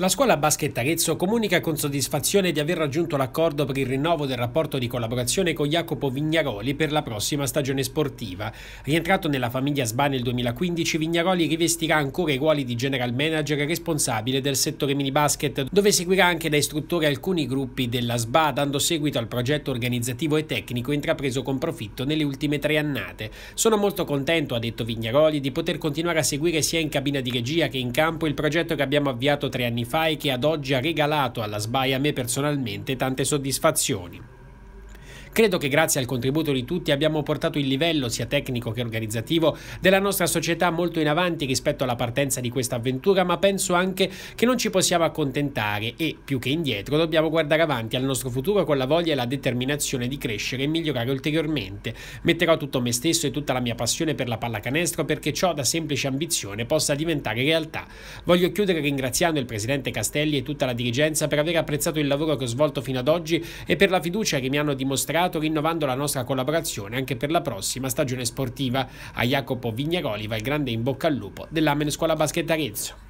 La scuola basket Arezzo comunica con soddisfazione di aver raggiunto l'accordo per il rinnovo del rapporto di collaborazione con Jacopo Vignaroli per la prossima stagione sportiva. Rientrato nella famiglia SBA nel 2015, Vignaroli rivestirà ancora i ruoli di general manager responsabile del settore mini basket, dove seguirà anche da istruttore alcuni gruppi della SBA, dando seguito al progetto organizzativo e tecnico intrapreso con profitto nelle ultime tre annate. Sono molto contento, ha detto Vignaroli, di poter continuare a seguire sia in cabina di regia che in campo il progetto che abbiamo avviato tre anni fa Spotify che ad oggi ha regalato alla SBAI a me personalmente tante soddisfazioni. Credo che grazie al contributo di tutti abbiamo portato il livello, sia tecnico che organizzativo, della nostra società molto in avanti rispetto alla partenza di questa avventura, ma penso anche che non ci possiamo accontentare e, più che indietro, dobbiamo guardare avanti al nostro futuro con la voglia e la determinazione di crescere e migliorare ulteriormente. Metterò tutto me stesso e tutta la mia passione per la pallacanestro perché ciò da semplice ambizione possa diventare realtà. Voglio chiudere ringraziando il presidente Castelli e tutta la dirigenza per aver apprezzato il lavoro che ho svolto fino ad oggi e per la fiducia che mi hanno dimostrato ricordato rinnovando la nostra collaborazione anche per la prossima stagione sportiva. A Jacopo Vignaroli va il grande in bocca al lupo dell'Amen Scuola Basket Arezzo.